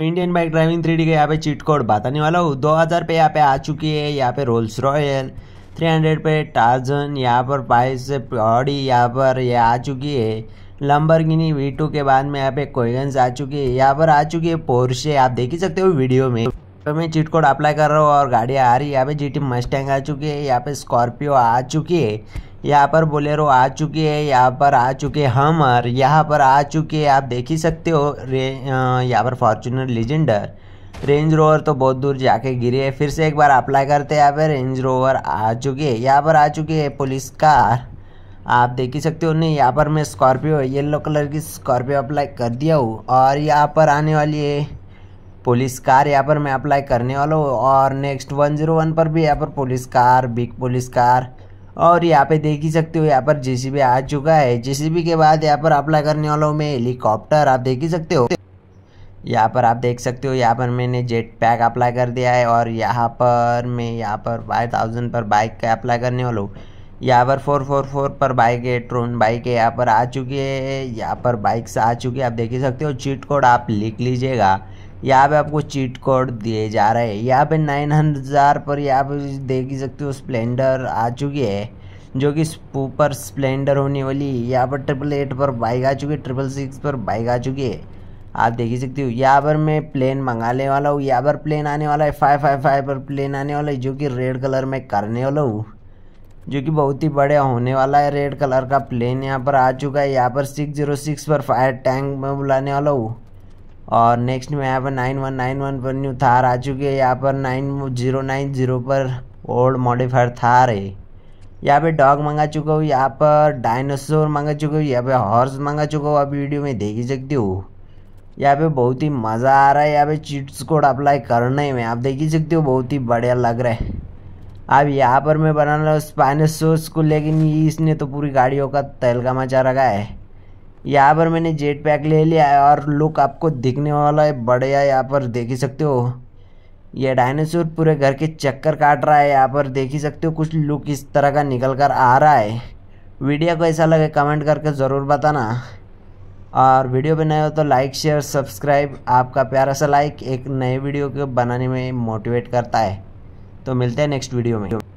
Indian bike driving three D का यहाँ पे चीट कोड बताने वाला हूँ दो हज़ार पे यहाँ पे आ चुकी है यहाँ पे रोल्स रॉयल थ्री हंड्रेड पे टाजन यहाँ पर से ऑडी यहाँ पर ये आ चुकी है लंबर वी टू के बाद में यहाँ पे कोयगन्स आ चुकी है यहाँ पर आ चुकी है पोर्शे आप देख ही सकते हो वीडियो में तो मैं चीट कोड अप्लाई कर रहा हूँ और गाड़ियाँ आ रही है यहाँ पे जी टी मस्टैंग आ चुकी है यहाँ पे स्कॉर्पियो आ चुकी है यहाँ पर बोलेरो आ चुकी है यहाँ पर आ चुके हमर यहाँ पर आ चुके आप देख ही सकते हो रे यहाँ पर फॉर्चुनर लेजेंडर रेंज रोवर तो बहुत दूर जाके गिरी है फिर से एक बार अप्लाई करते हैं यहाँ पर रेंज रोवर आ चुकी है यहाँ पर आ चुकी है पुलिस कार आप देख ही सकते हो नहीं यहाँ पर मैं स्कॉर्पियो येलो कलर की स्कॉर्पियो अप्लाई कर दिया हूँ और यहाँ पर आने वाली है पुलिस कार यहाँ पर मैं अप्लाई करने वाला हूँ और नेक्स्ट वन जीरो वन पर भी यहाँ पर police car big police car और यहाँ पे देख ही सकते हो यहाँ पर जेसीबी आ चुका है जेसीबी के बाद यहाँ पर अप्लाई करने वालों में हेलीकॉप्टर आप देख ही सकते हो यहाँ पर आप देख सकते हो यहाँ पर मैंने जेट पैक अप्लाई कर दिया है और यहाँ पर मैं यहाँ पर फाइव थाउजेंड पर बाइक का अप्लाई करने वाला हूँ यहाँ पर फोर फोर फोर पर बाइक है ट्रोन बाइक है यहाँ पर आ चुकी है यहाँ पर बाइक्स आ चुकी है आप देख ही सकते हो चीट कोड आप लिख लीजिएगा यहाँ पे आपको चीट कोड दिए जा रहे हैं यहाँ पे नाइन हज़ार पर यहाँ पे देख ही सकते हो स्प्लेंडर आ चुकी है जो कि सुपर स्प्लेंडर होने वाली है यहाँ पर ट्रिपल एट पर बाइक आ चुकी है ट्रिपल सिक्स पर बाइक आ चुकी है आप देख ही सकते हो यहाँ पर मैं प्लेन मंगाने वाला हूँ यहाँ पर प्लेन आने वाला है फाइव फाइव फाइव पर प्लेन आने वाला है जो कि रेड कलर में करने वाला हूँ जो कि बहुत ही बढ़िया होने वाला है रेड कलर का प्लेन यहाँ पर आ चुका है यहाँ पर सिक्स जीरो सिक्स पर फायर टैंक में बुलाने वाला हूँ और नेक्स्ट में यहाँ पर नाइन वन नाइन वन पर न्यू थार आ चुकी है यहाँ पर नाइन जीरो नाइन जीरो पर ओल्ड मॉडिफाइड थार है यहाँ पे डॉग मंगा चुका हूँ यहाँ पर डायनासोर मंगा चुका हूँ यहाँ पे हॉर्स मंगा चुका हूँ आप वीडियो में देख ही सकते हो यहाँ पे बहुत ही मज़ा आ रहा है यहाँ पे चिट्स कोड अप्लाई करने में आप देख ही सकते हो बहुत ही बढ़िया लग रहा है अब यहाँ पर मैं बना रहा हूँ स्पाइनसोर्स को लेकिन इसने तो पूरी गाड़ियों का तहलका मचा रखा है यहाँ पर मैंने जेट पैक ले लिया है और लुक आपको दिखने वाला है बढ़िया यहाँ पर देख ही सकते हो यह डायनासोर पूरे घर के चक्कर काट रहा है यहाँ पर देख ही सकते हो कुछ लुक इस तरह का निकल कर आ रहा है वीडियो को ऐसा लगे कमेंट करके ज़रूर बताना और वीडियो पर नए हो तो लाइक शेयर सब्सक्राइब आपका प्यारा सा लाइक एक नए वीडियो को बनाने में मोटिवेट करता है तो मिलते हैं नेक्स्ट वीडियो में